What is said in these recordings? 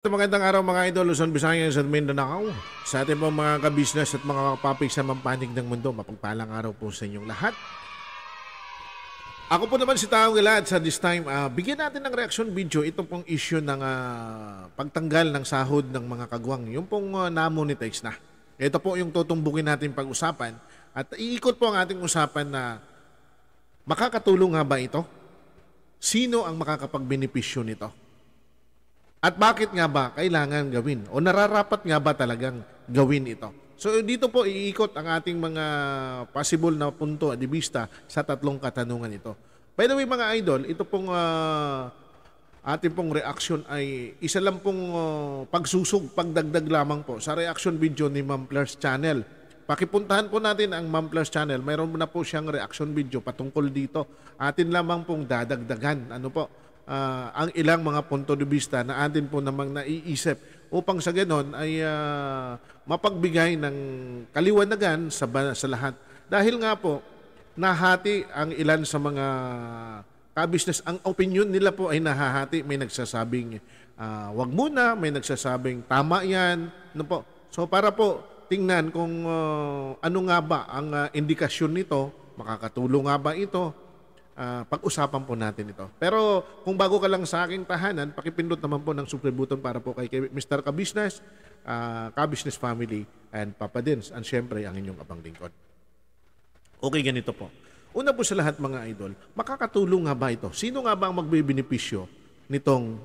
Magandang araw mga idol, Luzon, Visayas at Mindanao. Sa ating pong mga kabisnes at mga kapapig sa mampanig ng mundo, mapagpalang araw po sa inyong lahat. Ako po naman si Taong Gila at sa this time, uh, bigyan natin ng reaction video itong pong issue ng uh, pagtanggal ng sahod ng mga kagwang. Yung pong uh, na-monetize na. Ito po yung tutumbukin natin pag-usapan at iikot po ang ating usapan na makakatulong nga ba ito? Sino ang makakapagbenepisyo nito? At bakit nga ba kailangan gawin o nararapat nga ba talagang gawin ito? So dito po iikot ang ating mga possible na punto at vista sa tatlong katanungan ito. By the way mga idol, ito pong uh, ating pong reaction ay isa lang pong uh, pagsusog, pagdagdag lamang po sa reaction video ni Ma'am Plus Channel. Pakipuntahan po natin ang Ma'am Plus Channel. Mayroon na po siyang reaction video patungkol dito. Atin lamang pong dadagdagan. Ano po? uh, ang ilang mga punto de vista na atin po namang naiisip upang sa ganon ay uh, mapagbigay ng kaliwanagan sa, sa lahat. Dahil nga po, nahati ang ilan sa mga ka-business. Ang opinion nila po ay nahahati. May nagsasabing, uh, wag muna, may nagsasabing, tama yan. Ano po? So para po, tingnan kung uh, ano nga ba ang uh, indikasyon nito, makakatulong nga ba ito uh, pag-usapan po natin ito. Pero kung bago ka lang sa aking tahanan, pakipindot naman po ng subscribe button para po kay Mr. Kabisnes, uh, ah, Kabisnes Family, and Papa Dins, and syempre ang inyong abang lingkod. Okay, ganito po. Una po sa lahat mga idol, makakatulong nga ba ito? Sino nga ba ang magbebenepisyo nitong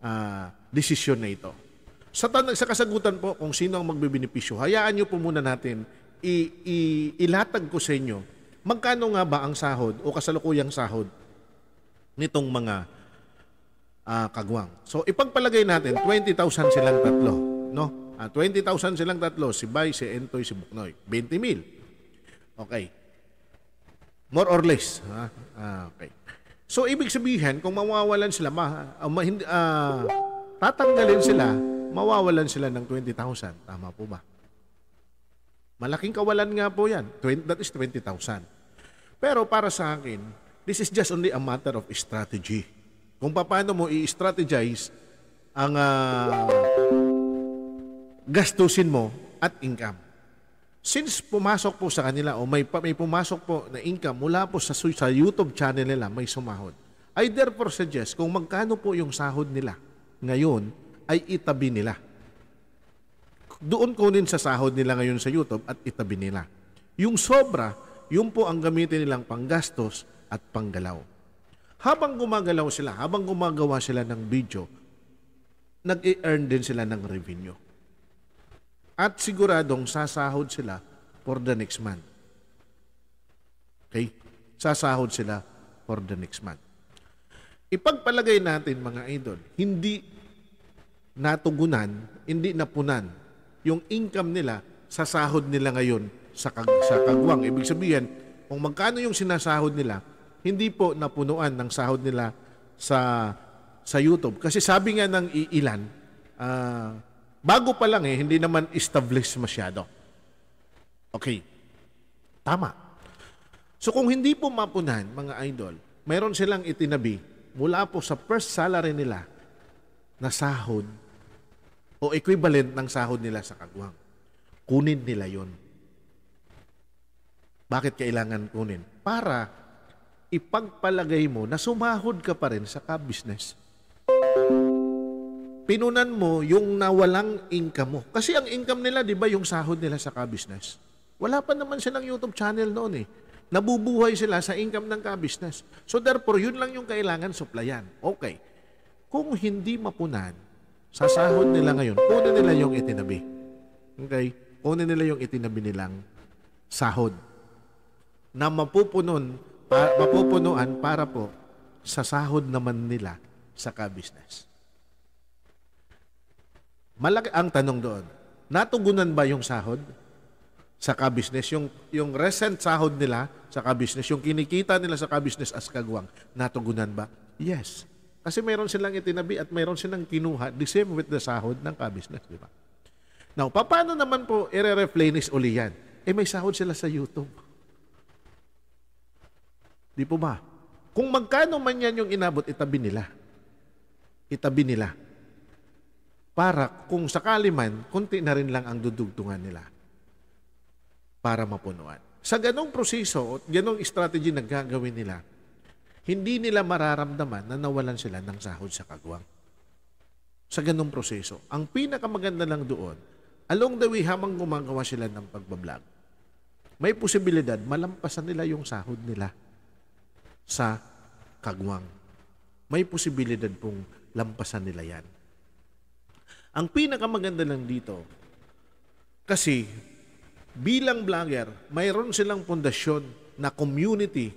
uh, desisyon na ito? Sa, tan- sa kasagutan po kung sino ang magbebenepisyo, hayaan nyo po muna natin i- i- ilatag ko sa inyo Magkano nga ba ang sahod o kasalukuyang sahod nitong mga uh, kagwang? So ipagpalagay natin 20,000 silang tatlo, no? Uh, ah, 20,000 silang tatlo, si Bay, si Entoy, si Buknoy. 20,000. Okay. More or less, ha? Uh, okay. So ibig sabihin kung mawawalan sila ma, uh, ma uh, tatanggalin sila, mawawalan sila ng 20,000. Tama po ba? Malaking kawalan nga po yan. 20, that is 20,000. Pero para sa akin, this is just only a matter of strategy. Kung paano mo i-strategize ang uh, gastusin mo at income. Since pumasok po sa kanila o may, may pumasok po na income mula po sa, sa YouTube channel nila, may sumahod. I therefore suggest kung magkano po yung sahod nila ngayon ay itabi nila doon kunin sa sahod nila ngayon sa YouTube at itabi nila. Yung sobra, yun po ang gamitin nilang panggastos at panggalaw. Habang gumagalaw sila, habang gumagawa sila ng video, nag-i-earn din sila ng revenue. At siguradong sasahod sila for the next month. Okay? Sasahod sila for the next month. Ipagpalagay natin mga idol, hindi natugunan, hindi napunan yung income nila sa sahod nila ngayon sa, kag sa kagwang. Ibig sabihin, kung magkano yung sinasahod nila, hindi po napunuan ng sahod nila sa sa YouTube. Kasi sabi nga ng ilan, uh, ah, bago pa lang eh, hindi naman established masyado. Okay. Tama. So kung hindi po mapunan, mga idol, meron silang itinabi mula po sa first salary nila na sahod o equivalent ng sahod nila sa kagwang. Kunin nila yon. Bakit kailangan kunin? Para ipagpalagay mo na sumahod ka pa rin sa ka-business. Pinunan mo yung nawalang income mo. Kasi ang income nila, di ba, yung sahod nila sa ka-business. Wala pa naman silang YouTube channel noon eh. Nabubuhay sila sa income ng ka-business. So therefore, yun lang yung kailangan supplyan. Okay. Kung hindi mapunan, sasahod nila ngayon, kunin nila yung itinabi. Okay? Kunin nila yung itinabi nilang sahod na mapupunon, pa, mapupunuan para po sa sahod naman nila sa kabisnes. Malaki ang tanong doon. Natugunan ba yung sahod sa kabisnes? Yung, yung recent sahod nila sa kabisnes, yung kinikita nila sa kabisnes as kagwang, natugunan ba? Yes. Kasi meron silang itinabi at meron silang kinuha, the same with the sahod ng kabisnes, di ba? Now, paano naman po ire replenish uli yan? Eh, may sahod sila sa YouTube. Di po ba? Kung magkano man yan yung inabot, itabi nila. Itabi nila. Para kung sakali man, konti na rin lang ang dudugtungan nila para mapunuan. Sa ganong proseso, ganong strategy na gagawin nila, hindi nila mararamdaman na nawalan sila ng sahod sa kagwang. Sa ganong proseso, ang pinakamaganda lang doon, along the way habang gumagawa sila ng pagbablog, may posibilidad malampasan nila yung sahod nila sa kagwang. May posibilidad pong lampasan nila yan. Ang pinakamaganda lang dito, kasi bilang vlogger, mayroon silang pundasyon na community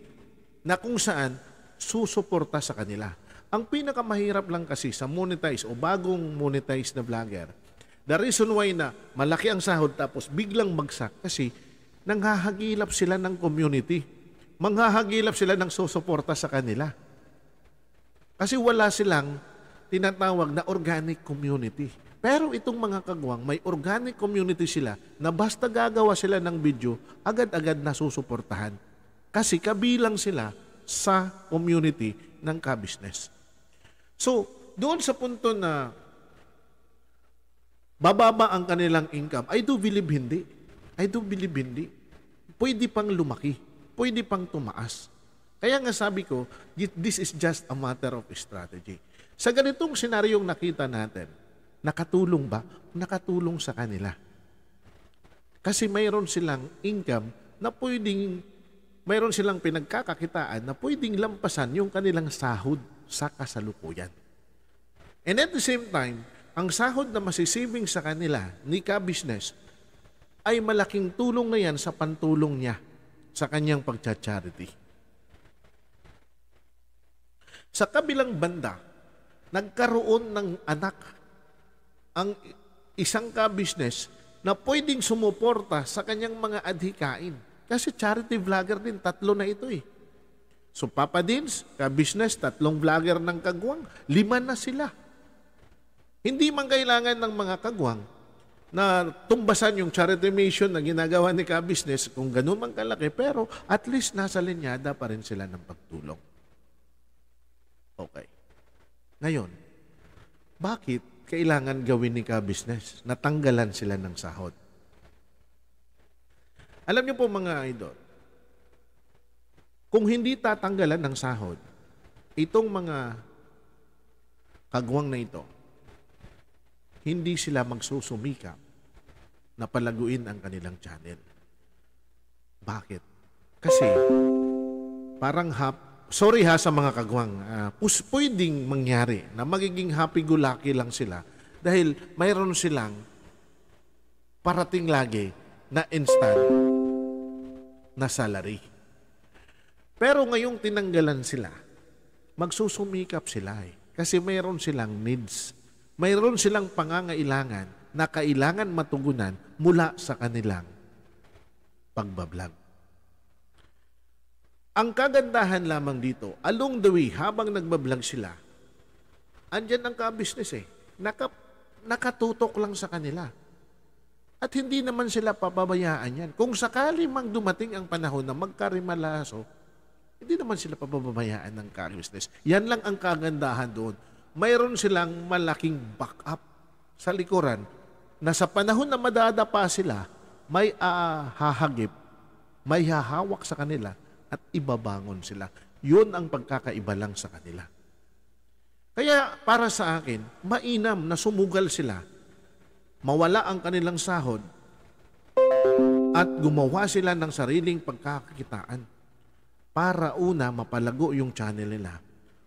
na kung saan susuporta sa kanila. Ang pinakamahirap lang kasi sa monetize o bagong monetize na vlogger, the reason why na malaki ang sahod tapos biglang magsak kasi nanghahagilap sila ng community. Manghahagilap sila ng susuporta sa kanila. Kasi wala silang tinatawag na organic community. Pero itong mga kagwang, may organic community sila na basta gagawa sila ng video, agad-agad nasusuportahan. Kasi kabilang sila sa community ng ka-business. So, doon sa punto na bababa ang kanilang income, I do believe hindi. I do believe hindi. Pwede pang lumaki. Pwede pang tumaas. Kaya nga sabi ko, this is just a matter of strategy. Sa ganitong senaryong nakita natin, nakatulong ba? Nakatulong sa kanila. Kasi mayroon silang income na pwedeng mayroon silang pinagkakakitaan na pwedeng lampasan yung kanilang sahod sa kasalukuyan. And at the same time, ang sahod na masisaving sa kanila ni ka-business ay malaking tulong na yan sa pantulong niya sa kanyang pagcha-charity. Sa kabilang banda, nagkaroon ng anak ang isang ka-business na pwedeng sumuporta sa kanyang mga adhikain kasi charity vlogger din, tatlo na ito eh. So Papa Dins, ka-business, tatlong vlogger ng kagwang, lima na sila. Hindi man kailangan ng mga kagwang na tumbasan yung charity mission na ginagawa ni ka-business kung ganun man kalaki, pero at least nasa linyada pa rin sila ng pagtulong. Okay. Ngayon, bakit kailangan gawin ni ka-business? Natanggalan sila ng sahod. Alam niyo po mga idol, kung hindi tatanggalan ng sahod, itong mga kagwang na ito, hindi sila magsusumikap na palaguin ang kanilang channel. Bakit? Kasi parang hap, sorry ha sa mga kagwang, uh, pwedeng mangyari na magiging happy-go-lucky lang sila dahil mayroon silang parating lagi na instant na salary. Pero ngayong tinanggalan sila, magsusumikap sila eh. Kasi mayroon silang needs. Mayroon silang pangangailangan na kailangan matugunan mula sa kanilang pagbablog. Ang kagandahan lamang dito, along the way, habang nagbablog sila, andyan ang ka-business eh. Naka, nakatutok lang sa kanila. At hindi naman sila pababayaan yan. Kung sakali mang dumating ang panahon na magkarimalaso, hindi naman sila pababayaan ng carelessness. Yan lang ang kagandahan doon. Mayroon silang malaking backup sa likuran na sa panahon na madadapa sila, may ahahagip, may hahawak sa kanila at ibabangon sila. Yun ang pagkakaiba lang sa kanila. Kaya para sa akin, mainam na sumugal sila mawala ang kanilang sahod at gumawa sila ng sariling pagkakakitaan para una mapalago yung channel nila.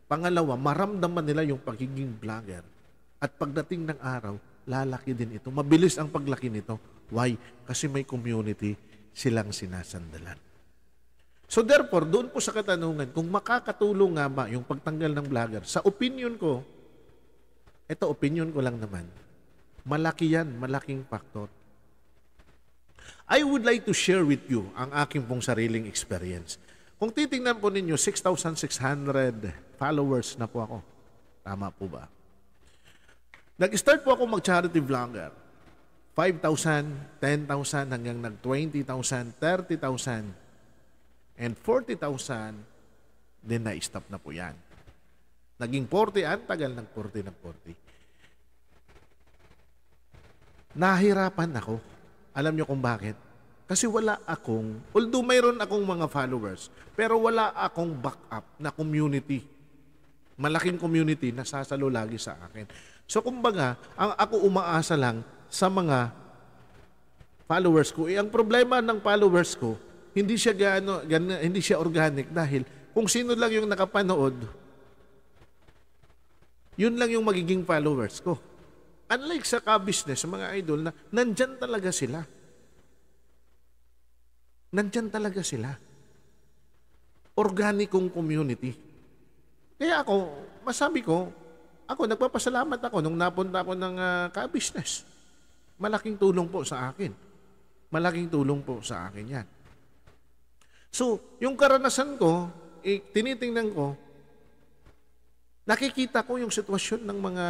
Pangalawa, maramdaman nila yung pagiging vlogger. At pagdating ng araw, lalaki din ito. Mabilis ang paglaki nito. Why? Kasi may community silang sinasandalan. So therefore, doon po sa katanungan, kung makakatulong nga ba yung pagtanggal ng vlogger, sa opinion ko, ito opinion ko lang naman, Malaki yan, malaking factor. I would like to share with you ang aking pong sariling experience. Kung titingnan po ninyo, 6,600 followers na po ako. Tama po ba? Nag-start po ako mag-charity vlogger. 5,000, 10,000, hanggang nag-20,000, 30,000, and 40,000, then na-stop na po yan. Naging 40 ang tagal ng 40 ng 40 nahirapan ako. Alam niyo kung bakit? Kasi wala akong, although mayroon akong mga followers, pero wala akong backup na community. Malaking community na sasalo lagi sa akin. So kumbaga, ang ako umaasa lang sa mga followers ko. Eh, ang problema ng followers ko, hindi siya gaano, gano, hindi siya organic dahil kung sino lang yung nakapanood, yun lang yung magiging followers ko. Unlike sa ka-business, sa mga idol, na nandyan talaga sila. Nandyan talaga sila. Organikong community. Kaya ako, masabi ko, ako, nagpapasalamat ako nung napunta ako ng uh, ka-business. Malaking tulong po sa akin. Malaking tulong po sa akin yan. So, yung karanasan ko, eh, tinitingnan ko, nakikita ko yung sitwasyon ng mga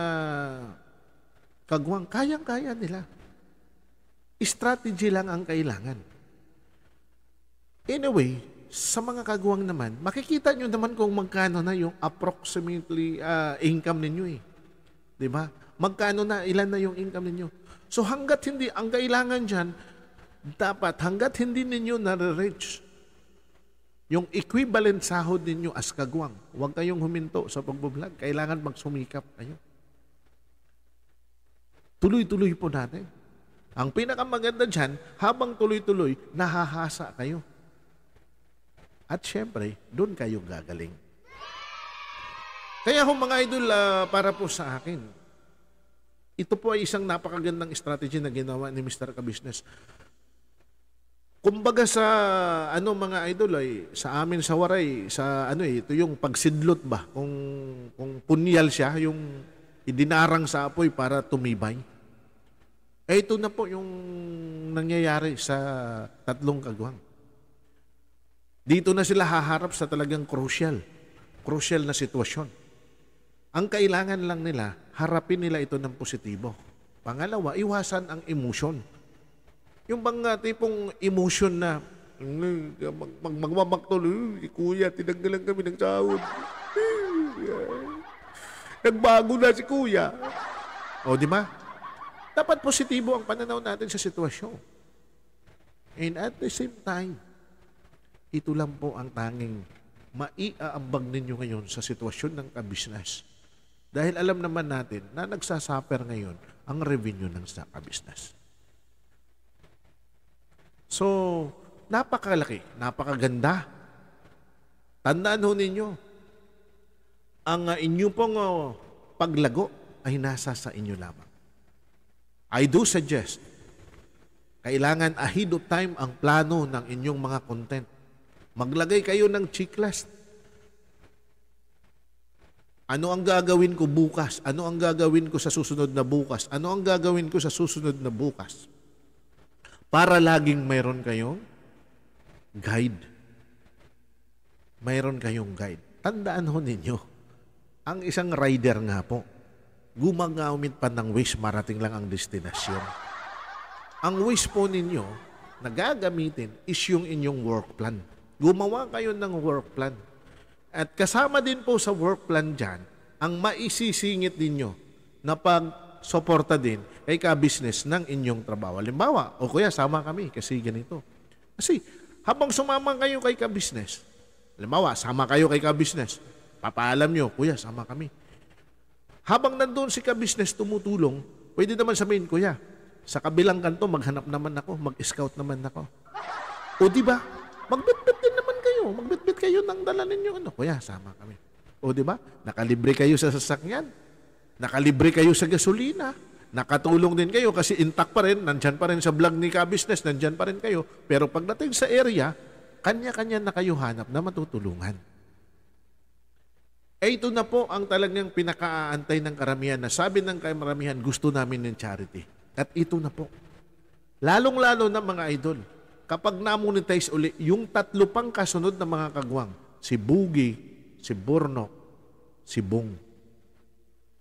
kagwang, kayang-kaya nila. Strategy lang ang kailangan. Anyway, sa mga kagwang naman, makikita nyo naman kung magkano na yung approximately uh, income ninyo eh. ba? Diba? Magkano na, ilan na yung income ninyo. So hanggat hindi, ang kailangan dyan, dapat hanggat hindi ninyo nare-reach yung equivalent sahod ninyo as kagwang, huwag kayong huminto sa pagbablog. Kailangan magsumikap kayo. Tuloy-tuloy po natin. Ang pinakamaganda dyan, habang tuloy-tuloy, nahahasa kayo. At syempre, doon kayo gagaling. Kaya ho mga idol, uh, para po sa akin, ito po ay isang napakagandang strategy na ginawa ni Mr. Kabusiness. Kumbaga sa ano mga idol ay sa amin sa Waray sa ano eh, ito yung pagsidlot ba kung kung punyal siya yung idinarang sa apoy para tumibay. Eh ito na po yung nangyayari sa tatlong kagawang. Dito na sila haharap sa talagang crucial, crucial na sitwasyon. Ang kailangan lang nila, harapin nila ito ng positibo. Pangalawa, iwasan ang emotion. Yung bang uh, tipong emotion na mag magmamaktol, eh, kuya, tinanggalan kami ng sahod. Nagbago na si kuya. O, di ba? Dapat positibo ang pananaw natin sa sitwasyon. And at the same time, ito lang po ang tanging maiaambag ninyo ngayon sa sitwasyon ng kabisnes. Dahil alam naman natin na nagsasuffer ngayon ang revenue ng sa kabisnes. So, napakalaki, napakaganda. Tandaan ho ninyo, ang uh, inyong pong oh, paglago ay nasa sa inyo lamang. I do suggest, kailangan ahead of time ang plano ng inyong mga content. Maglagay kayo ng checklist. Ano ang gagawin ko bukas? Ano ang gagawin ko sa susunod na bukas? Ano ang gagawin ko sa susunod na bukas? Para laging mayroon kayong guide. Mayroon kayong guide. Tandaan ho ninyo, ang isang rider nga po, gumagamit pa ng wish, marating lang ang destinasyon. Ang wish po ninyo na gagamitin is yung inyong work plan. Gumawa kayo ng work plan. At kasama din po sa work plan dyan, ang maisisingit ninyo na pag-suporta din kay ka-business ng inyong trabaho. Halimbawa, o kuya, sama kami kasi ganito. Kasi habang sumama kayo kay ka-business, halimbawa, sama kayo kay ka-business, papaalam nyo, kuya, sama kami habang nandoon si ka-business tumutulong, pwede naman sabihin, Kuya, sa kabilang kanto, maghanap naman ako, mag-scout naman ako. O di ba? Magbitbit din naman kayo. Magbitbit kayo ng dala ninyo. Ano? Kuya, sama kami. O di ba? Nakalibre kayo sa sasakyan. Nakalibre kayo sa gasolina. Nakatulong din kayo kasi intact pa rin. Nandyan pa rin sa vlog ni ka-business. Nandyan pa rin kayo. Pero pagdating sa area, kanya-kanya na kayo hanap na matutulungan. Eh ito na po ang talagang pinakaantay ng karamihan na sabi ng karamihan gusto namin ng charity. At ito na po. Lalong-lalo na mga idol, kapag na-monetize uli, yung tatlo pang kasunod na mga kagwang, si Bugi, si Burnok, si Bung.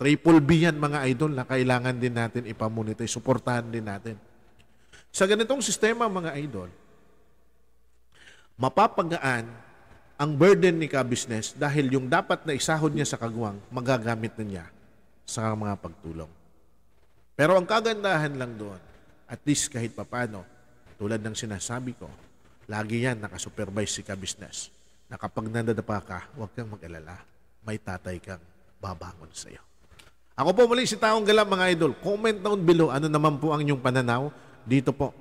Triple B yan mga idol na kailangan din natin ipamonetize, suportahan din natin. Sa ganitong sistema mga idol, mapapagaan ang burden ni ka-business dahil yung dapat na isahod niya sa kagawang, magagamit na niya sa mga pagtulong. Pero ang kagandahan lang doon, at least kahit papano, tulad ng sinasabi ko, lagi yan nakasupervise si ka-business na kapag nadadapa ka, huwag kang mag-alala. May tatay kang babangon sa iyo. Ako po muli si Taong Galang mga idol. Comment down below ano naman po ang inyong pananaw dito po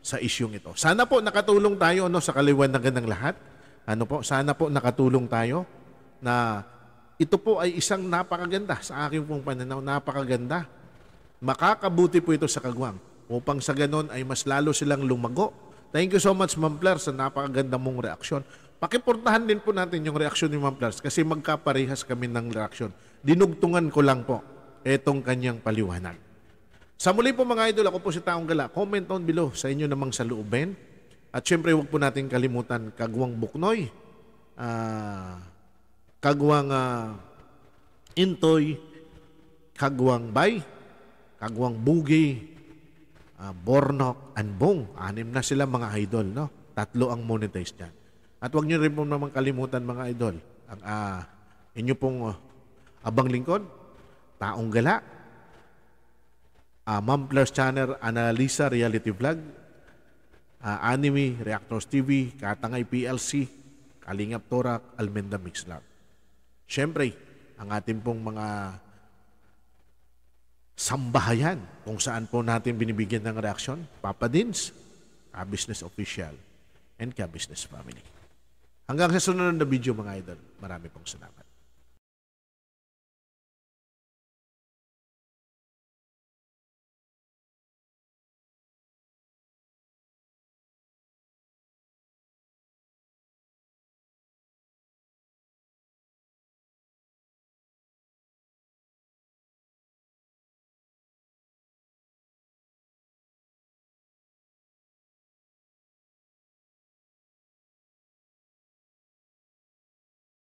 sa isyong ito. Sana po nakatulong tayo no, sa kaliwanagan ng lahat. Ano po, sana po nakatulong tayo na ito po ay isang napakaganda sa aking pong pananaw, napakaganda. Makakabuti po ito sa kagwang upang sa ganon ay mas lalo silang lumago. Thank you so much, Ma'am Plars, sa napakaganda mong reaksyon. Pakiportahan din po natin yung reaksyon ni Ma'am Plars kasi magkaparehas kami ng reaksyon. Dinugtungan ko lang po etong kanyang paliwanag. Sa muli po mga idol, ako po si Taong Gala. Comment down below sa inyo namang sa loobin. At syempre, huwag po natin kalimutan Kagwang Buknoy, uh, Kagwang uh, Intoy, Kagwang Bay, Kagwang Bugi, uh, Bornok, and Bong. Anim na sila mga idol, no? Tatlo ang monetize dyan. At huwag nyo rin po naman kalimutan mga idol, ang uh, inyo pong uh, Abang Lingkod, Taong Gala, uh, Ma'am Plus Channel Analisa Reality Vlog, uh, Anime, Reactors TV, Katangay PLC, Kalingap Torak, Almenda Mixlab. Siyempre, ang ating pong mga sambahayan kung saan po natin binibigyan ng reaksyon, Papa Dins, Ka-Business Official, and business Family. Hanggang sa sunod na video mga idol, marami pong salamat.